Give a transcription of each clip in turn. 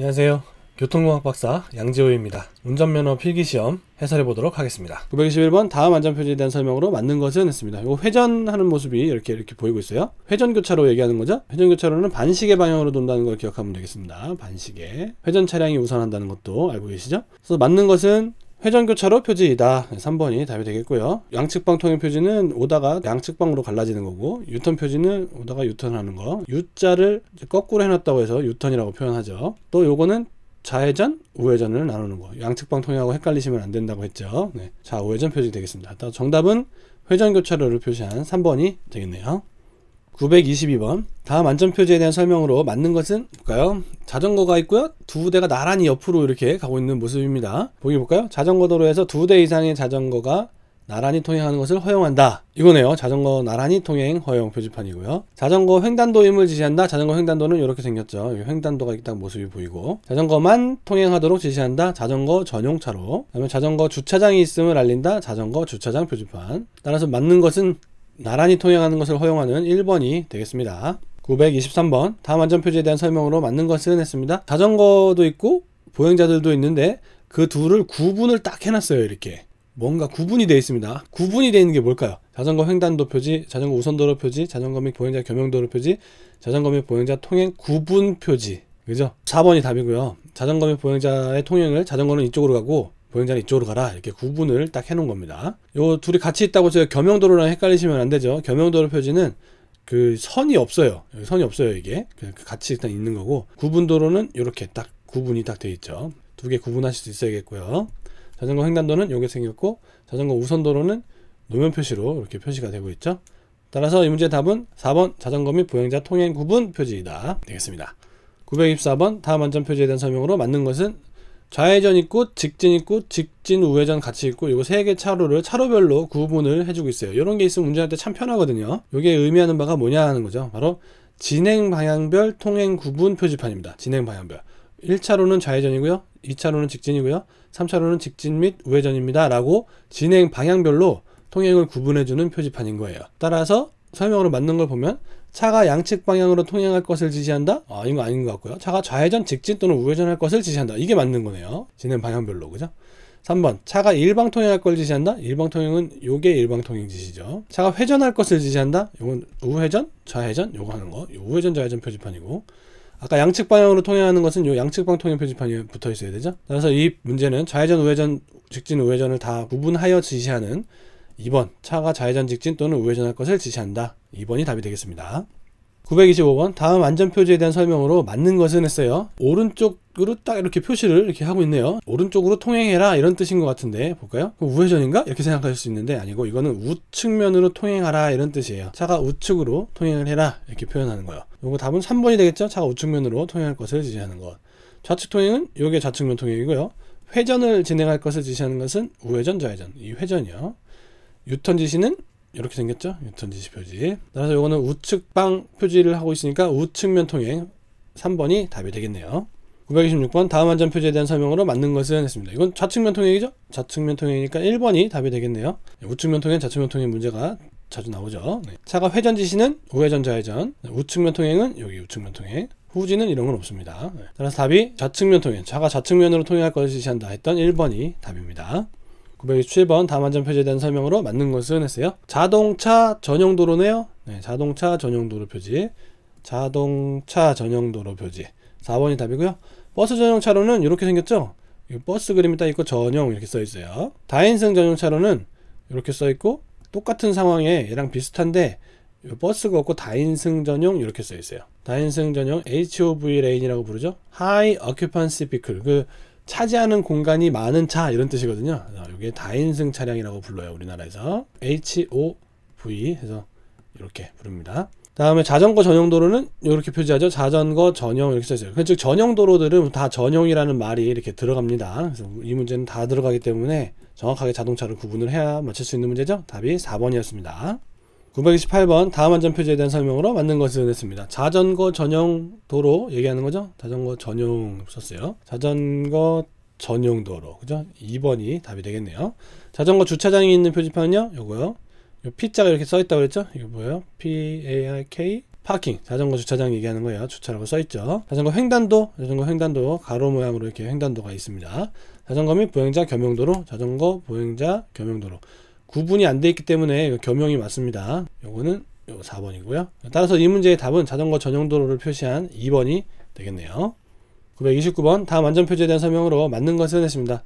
안녕하세요. 교통공학 박사 양지호입니다. 운전면허 필기시험 해설해 보도록 하겠습니다. 921번 다음 안전표지에 대한 설명으로 맞는 것은 했습니다. 이거 회전하는 모습이 이렇게 이렇게 보이고 있어요. 회전교차로 얘기하는 거죠. 회전교차로는 반시계 방향으로 돈다는 걸 기억하면 되겠습니다. 반시계. 회전 차량이 우선한다는 것도 알고 계시죠? 그래서 맞는 것은 회전교차로 표지이다. 3번이 답이 되겠고요. 양측방 통행 표지는 오다가 양측방으로 갈라지는 거고 유턴 표지는 오다가 유턴하는 거. U자를 거꾸로 해놨다고 해서 유턴이라고 표현하죠. 또 요거는 좌회전, 우회전을 나누는 거. 양측방 통행하고 헷갈리시면 안 된다고 했죠. 네. 자, 우회전 표지 되겠습니다. 정답은 회전교차로를 표시한 3번이 되겠네요. 922번 다음 안전표지에 대한 설명으로 맞는 것은 볼까요? 자전거가 있고요. 두 대가 나란히 옆으로 이렇게 가고 있는 모습입니다. 보기 볼까요? 자전거 도로에서 두 대 이상의 자전거가 나란히 통행하는 것을 허용한다. 이거네요. 자전거 나란히 통행 허용 표지판이고요. 자전거 횡단도임을 지시한다. 자전거 횡단도는 이렇게 생겼죠. 횡단도가 딱 모습이 보이고 자전거만 통행하도록 지시한다. 자전거 전용차로. 그다음에 자전거 주차장이 있음을 알린다. 자전거 주차장 표지판. 따라서 맞는 것은 나란히 통행하는 것을 허용하는 1번이 되겠습니다. 923번 다음 안전표지에 대한 설명으로 맞는 것은 했습니다. 자전거도 있고 보행자들도 있는데 그 둘을 구분을 딱 해놨어요 이렇게 뭔가 구분이 되어 있습니다 구분이 되어 있는 게 뭘까요 자전거 횡단도 표지 자전거 우선도로 표지 자전거 및 보행자 겸용도로 표지 자전거 및 보행자 통행 구분 표지 그죠 4번이 답이고요 자전거 및 보행자의 통행을 자전거는 이쪽으로 가고 보행자는 이쪽으로 가라 이렇게 구분을 딱 해놓은 겁니다. 요 둘이 같이 있다고 제가 겸용도로랑 헷갈리시면 안 되죠. 겸용도로 표지는 그 선이 없어요. 선이 없어요 이게 그냥 그 같이 일단 있는 거고 구분도로는 이렇게 딱 구분이 딱 되어 있죠. 두 개 구분하실 수 있어야겠고요. 자전거 횡단도는 요게 생겼고 자전거 우선도로는 노면 표시로 이렇게 표시가 되고 있죠. 따라서 이 문제의 답은 4번 자전거 및 보행자 통행 구분 표지이다 되겠습니다. 924번 다음 안전 표지에 대한 설명으로 맞는 것은 좌회전 있고 직진 있고 직진 우회전 같이 있고 이거 세개 차로를 차로별로 구분을 해주고 있어요 이런 게 있으면 운전할 때 참 편하거든요 이게 의미하는 바가 뭐냐 하는 거죠 바로 진행 방향별 통행 구분 표지판입니다 진행 방향별 1차로는 좌회전이고요 2차로는 직진이고요 3차로는 직진 및 우회전입니다 라고 진행 방향별로 통행을 구분해주는 표지판인 거예요 따라서 설명으로 맞는 걸 보면 차가 양측 방향으로 통행할 것을 지시한다? 아, 이거 아닌 것 같고요. 차가 좌회전, 직진 또는 우회전할 것을 지시한다. 이게 맞는 거네요. 진행 방향별로, 그죠? 3번 차가 일방 통행할 걸 지시한다 일방 통행은 요게 일방 통행 지시죠 차가 회전할 것을 지시한다 요건 우회전 좌회전 요거 하는 거 우회전 좌회전 표지판이고 아까 양측 방향으로 통행하는 것은 요 양측 방 통행 표지판이 붙어 있어야 되죠 그래서 이 문제는 좌회전 우회전 직진 우회전을 다 구분하여 지시하는 2번 차가 좌회전 직진 또는 우회전할 것을 지시한다. 2번이 답이 되겠습니다. 925번 다음 안전 표지에 대한 설명으로 맞는 것은 했어요. 오른쪽으로 딱 이렇게 표시를 이렇게 하고 있네요. 오른쪽으로 통행해라 이런 뜻인 것 같은데 볼까요? 우회전인가? 이렇게 생각하실 수 있는데 아니고 이거는 우측면으로 통행하라 이런 뜻이에요. 차가 우측으로 통행을 해라 이렇게 표현하는 거예요. 이거 답은 3번이 되겠죠? 차가 우측면으로 통행할 것을 지시하는 것. 좌측 통행은 이게 좌측면 통행이고요. 회전을 진행할 것을 지시하는 것은 우회전 좌회전 이 회전이요. 유턴 지시는 이렇게 생겼죠 유턴 지시 표지 따라서 요거는 우측방 표지를 하고 있으니까 우측면 통행 3번이 답이 되겠네요 926번 다음 안전 표지에 대한 설명으로 맞는 것은 했습니다 이건 좌측면 통행이죠 좌측면 통행이니까 1번이 답이 되겠네요 네, 우측면 통행 좌측면 통행 문제가 자주 나오죠 네. 차가 회전 지시는 우회전 좌회전 네, 우측면 통행은 여기 우측면 통행 후지는 이런 건 없습니다 네. 따라서 답이 좌측면 통행 차가 좌측면으로 통행할 것을 지시한다 했던 1번이 답입니다 967번 다만전 표지에 대한 설명으로 맞는 것은 했어요. 자동차 전용 도로네요. 네, 자동차 전용 도로 표지. 자동차 전용 도로 표지. 4번이 답이고요. 버스 전용 차로는 이렇게 생겼죠? 버스 그림이 딱 있고 전용 이렇게 써 있어요. 다인승 전용 차로는 이렇게 써 있고 똑같은 상황에 얘랑 비슷한데 버스가 없고 다인승 전용 이렇게 써 있어요. 다인승 전용 HOV 레인이라고 부르죠. High Occupancy Vehicle 그 차지하는 공간이 많은 차 이런 뜻이거든요. 이게 다인승 차량이라고 불러요. 우리나라에서 HOV 해서 이렇게 부릅니다. 다음에 자전거 전용 도로는 이렇게 표시하죠. 자전거 전용 이렇게 써있어요. 그러니까 즉 전용 도로들은 다 전용이라는 말이 이렇게 들어갑니다. 그래서 이 문제는 다 들어가기 때문에 정확하게 자동차를 구분을 해야 맞출 수 있는 문제죠. 답이 4번이었습니다. 928번 다음 안전 표지에 대한 설명으로 맞는 것을 했습니다. 자전거 전용 도로 얘기하는 거죠? 자전거 전용 썼어요. 자전거 전용 도로 그죠? 2번이 답이 되겠네요. 자전거 주차장이 있는 표지판은요. 요거요. 요 P자가 이렇게 써 있다고 그랬죠? 이거 뭐예요? P A R K 파킹 자전거 주차장 얘기하는 거예요 주차라고 써있죠 자전거 횡단도 자전거 횡단도 가로 모양으로 이렇게 횡단도가 있습니다. 자전거 및 보행자 겸용도로 자전거 보행자 겸용도로 구분이 안 돼 있기 때문에 겸용이 맞습니다. 요거는 요 4번이고요. 따라서 이 문제의 답은 자전거 전용도로를 표시한 2번이 되겠네요. 929번 다음 안전표지에 대한 설명으로 맞는 것을 했습니다.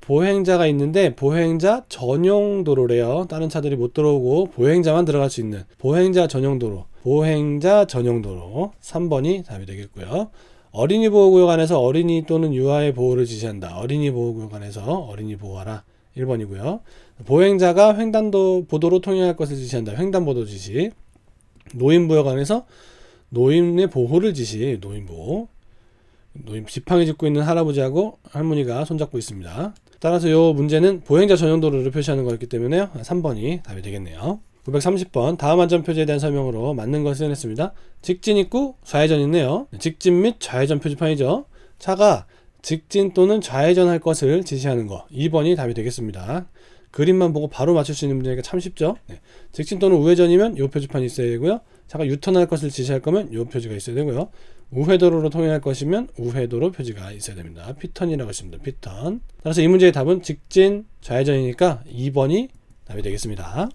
보행자가 있는데 보행자 전용 도로래요. 다른 차들이 못 들어오고 보행자만 들어갈 수 있는 보행자 전용 도로. 보행자 전용 도로 3번이 답이 되겠고요. 어린이 보호구역 안에서 어린이 또는 유아의 보호를 지시한다. 어린이 보호구역 안에서 어린이 보호하라. 1번이고요. 보행자가 횡단도 보도로 통행할 것을 지시한다. 횡단보도 지시. 노인 부여관에서 노인의 보호를 지시. 노인 보호. 노인 지팡이 짚고 있는 할아버지하고 할머니가 손잡고 있습니다. 따라서 이 문제는 보행자 전용 도로를 표시하는 거였기 때문에요. 3번이 답이 되겠네요. 930번 다음 안전 표지에 대한 설명으로 맞는 것을 해냈습니다 직진 있고 좌회전 있네요. 직진 및 좌회전 표지판이죠. 차가 직진 또는 좌회전할 것을 지시하는 거 2번이 답이 되겠습니다. 그림만 보고 바로 맞출 수 있는 문제니까 참 쉽죠. 네. 직진 또는 우회전이면 요 표지판이 있어야 되고요. 잠깐 유턴할 것을 지시할 거면 요 표지가 있어야 되고요. 우회도로로 통행할 것이면 우회도로 표지가 있어야 됩니다. 피턴이라고 했습니다. 피턴. 따라서 이 문제의 답은 직진, 좌회전이니까 2번이 답이 되겠습니다.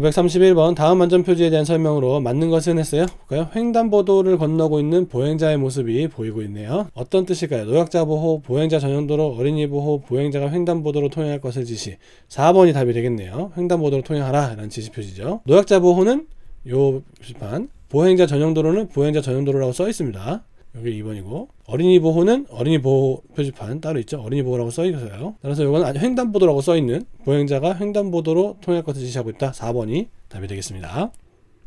931번 다음 안전표지에 대한 설명으로 맞는 것은 했어요. 볼까요? 횡단보도를 건너고 있는 보행자의 모습이 보이고 있네요. 어떤 뜻일까요? 노약자 보호, 보행자 전용도로, 어린이 보호, 보행자가 횡단보도로 통행할 것을 지시. 4번이 답이 되겠네요. 횡단보도로 통행하라 라는 지시표지죠. 노약자 보호는 요 표지판, 보행자 전용도로는 보행자 전용도로라고 써 있습니다. 여기 2번이고 어린이 보호는 어린이 보호 표지판 따로 있죠 어린이 보호라고 써 있어요 따라서 이건 횡단보도라고 써 있는 보행자가 횡단보도로 통행할것을 지시하고 있다 4번이 답이 되겠습니다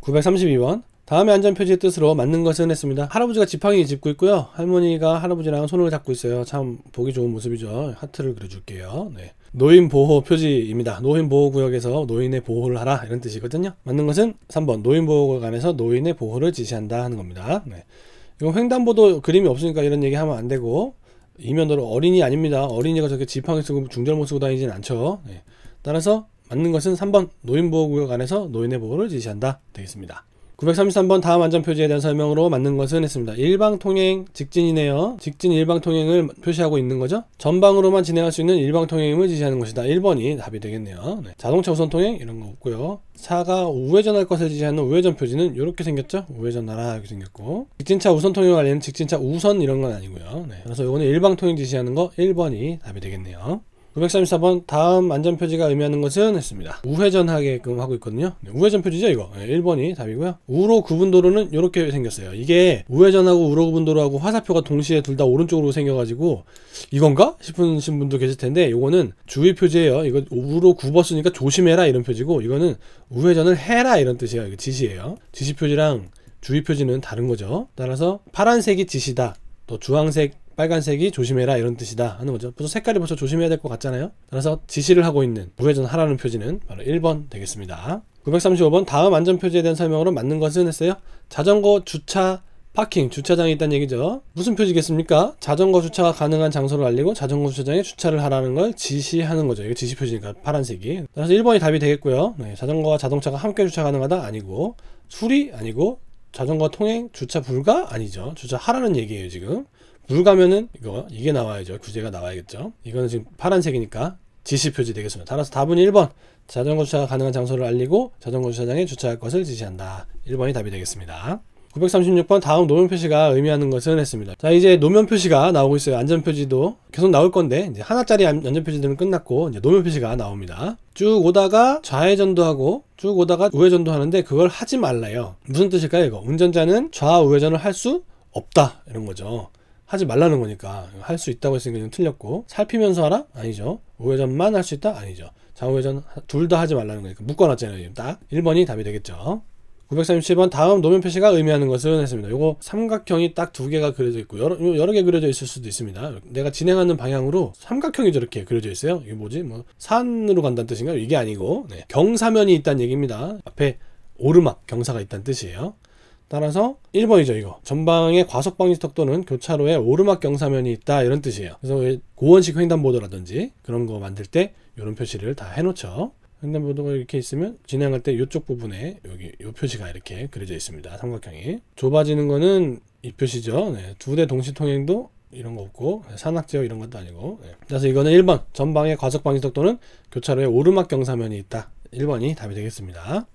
932번 다음에 안전표지의 뜻으로 맞는 것은 했습니다 할아버지가 지팡이 짚고 있고요 할머니가 할아버지랑 손을 잡고 있어요 참 보기 좋은 모습이죠 하트를 그려줄게요 네. 노인 보호 표지입니다. 노인 보호 구역에서 노인의 보호를 하라 이런 뜻이거든요. 맞는 것은 3번 노인 보호구역에서 노인의 보호를 지시한다 하는 겁니다. 네. 이거 횡단보도 그림이 없으니까 이런 얘기 하면 안 되고 이면으로 어린이 아닙니다. 어린이가 저렇게 지팡이 쓰고 중절모 쓰고 다니진 않죠. 네. 따라서 맞는 것은 3번 노인보호구역 안에서 노인의 보호를 지시한다 되겠습니다. 933번 다음 안전표지에 대한 설명으로 맞는 것은 했습니다. 일방통행 직진이네요. 직진 일방통행을 표시하고 있는 거죠. 전방으로만 진행할 수 있는 일방통행을 지시하는 것이다. 1번이 답이 되겠네요. 네. 자동차 우선통행 이런 거 없고요. 4가 우회전할 것을 지시하는 우회전 표지는 이렇게 생겼죠. 우회전 나라 이렇게 생겼고 직진차 우선통행을 알리는 직진차 우선 이런 건 아니고요. 네. 그래서 이거는 일방통행 지시하는 거 1번이 답이 되겠네요. 934번 다음 안전표지가 의미하는 것은 했습니다. 우회전하게끔 하고 있거든요. 네, 우회전 표지죠 이거. 네, 1번이 답이고요. 우로 구분도로는 이렇게 생겼어요. 이게 우회전하고 우로 구분도로하고 화사표가 동시에 둘 다 오른쪽으로 생겨가지고 이건가? 싶으신 분도 계실 텐데 이거는 주의 표지예요. 이거 우로 굽었으니까 조심해라 이런 표지고 이거는 우회전을 해라 이런 뜻이에요. 이거 지시예요. 지시 표지랑 주의 표지는 다른 거죠. 따라서 파란색이 지시다. 또 주황색 빨간색이 조심해라 이런 뜻이다 하는 거죠. 벌써 색깔이 벌써 조심해야 될 것 같잖아요. 따라서 지시를 하고 있는 무회전하라는 표지는 바로 1번 되겠습니다. 935번 다음 안전표지에 대한 설명으로 맞는 것은 했어요. 자전거 주차 파킹 주차장이 있다는 얘기죠 무슨 표지겠습니까 자전거 주차가 가능한 장소를 알리고 자전거 주차장에 주차를 하라는 걸 지시하는 거죠 이게 지시 표지니까 파란색이 따라서 1번이 답이 되겠고요 네, 자전거와 자동차가 함께 주차 가능하다 아니고 수리 아니고 자전거 통행 주차 불가 아니죠 주차하라는 얘기예요 지금 물 가면은 이거 이게 나와야죠. 규제가 나와야겠죠. 이거는 지금 파란색이니까 지시 표지 되겠습니다. 따라서 답은 1번. 자전거 주차가 가능한 장소를 알리고 자전거 주차장에 주차할 것을 지시한다. 1번이 답이 되겠습니다. 936번 다음 노면 표시가 의미하는 것은 했습니다. 자 이제 노면 표시가 나오고 있어요. 안전 표지도 계속 나올 건데 이제 하나짜리 안전 표지 되면 끝났고 이제 노면 표시가 나옵니다. 쭉 오다가 좌회전도 하고 쭉 오다가 우회전도 하는데 그걸 하지 말래요. 무슨 뜻일까요? 이거 운전자는 좌 우회전을 할 수 없다 이런 거죠. 하지 말라는 거니까 할 수 있다고 했으니까 틀렸고 살피면서 하라? 아니죠. 우회전만 할 수 있다? 아니죠. 좌우회전 둘 다 하지 말라는 거니까 묶어놨잖아요. 지금 딱 1번이 답이 되겠죠. 937번 다음 노면 표시가 의미하는 것은 했습니다. 요거 삼각형이 딱 두 개가 그려져 있고 여러, 여러 개 그려져 있을 수도 있습니다. 내가 진행하는 방향으로 삼각형이 저렇게 그려져 있어요. 이게 뭐지? 뭐 산으로 간다는 뜻인가요? 이게 아니고 네. 경사면이 있다는 얘기입니다. 앞에 오르막 경사가 있다는 뜻이에요. 따라서 1번이죠 이거 전방에 과속 방지턱 또는 교차로에 오르막 경사면이 있다 이런 뜻이에요 그래서 고원식 횡단보도라든지 그런 거 만들 때 이런 표시를 다 해놓죠 횡단보도가 이렇게 있으면 진행할 때 이쪽 부분에 여기 이 표시가 이렇게 그려져 있습니다 삼각형이 좁아지는 거는 이 표시죠 네, 두대 동시 통행도 이런 거 없고 네, 산악지역 이런 것도 아니고 네. 그래서 이거는 1번 전방에 과속 방지턱 또는 교차로에 오르막 경사면이 있다 1번이 답이 되겠습니다